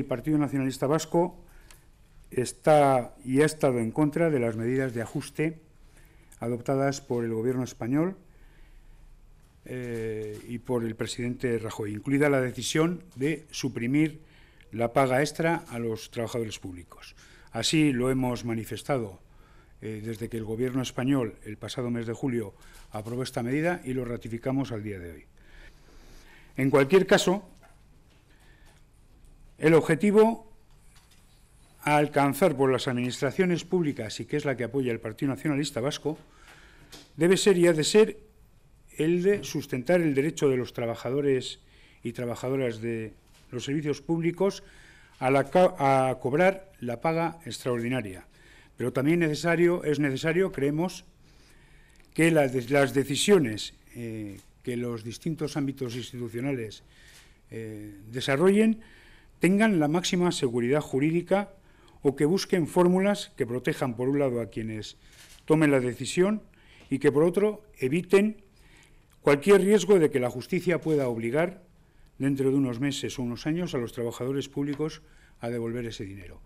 El Partido Nacionalista Vasco está y ha estado en contra de las medidas de ajuste adoptadas por el gobierno español eh, y por el presidente Rajoy, incluida la decisión de suprimir la paga extra a los trabajadores públicos. Así lo hemos manifestado eh, desde que el Gobierno español el pasado mes de julio aprobó esta medida y lo ratificamos al día de hoy. En cualquier caso, el objetivo a alcanzar por las administraciones públicas, y que es la que apoya el Partido Nacionalista Vasco, debe ser y ha de ser el de sustentar el derecho de los trabajadores y trabajadoras de los servicios públicos a, cobrar la paga extraordinaria. Pero también necesario, es necesario, creemos, que las decisiones eh, que los distintos ámbitos institucionales eh, desarrollen tengan la máxima seguridad jurídica o que busquen fórmulas que protejan por un lado a quienes tomen la decisión y que por otro eviten cualquier riesgo de que la justicia pueda obligar dentro de unos meses o unos años a los trabajadores públicos a devolver ese dinero.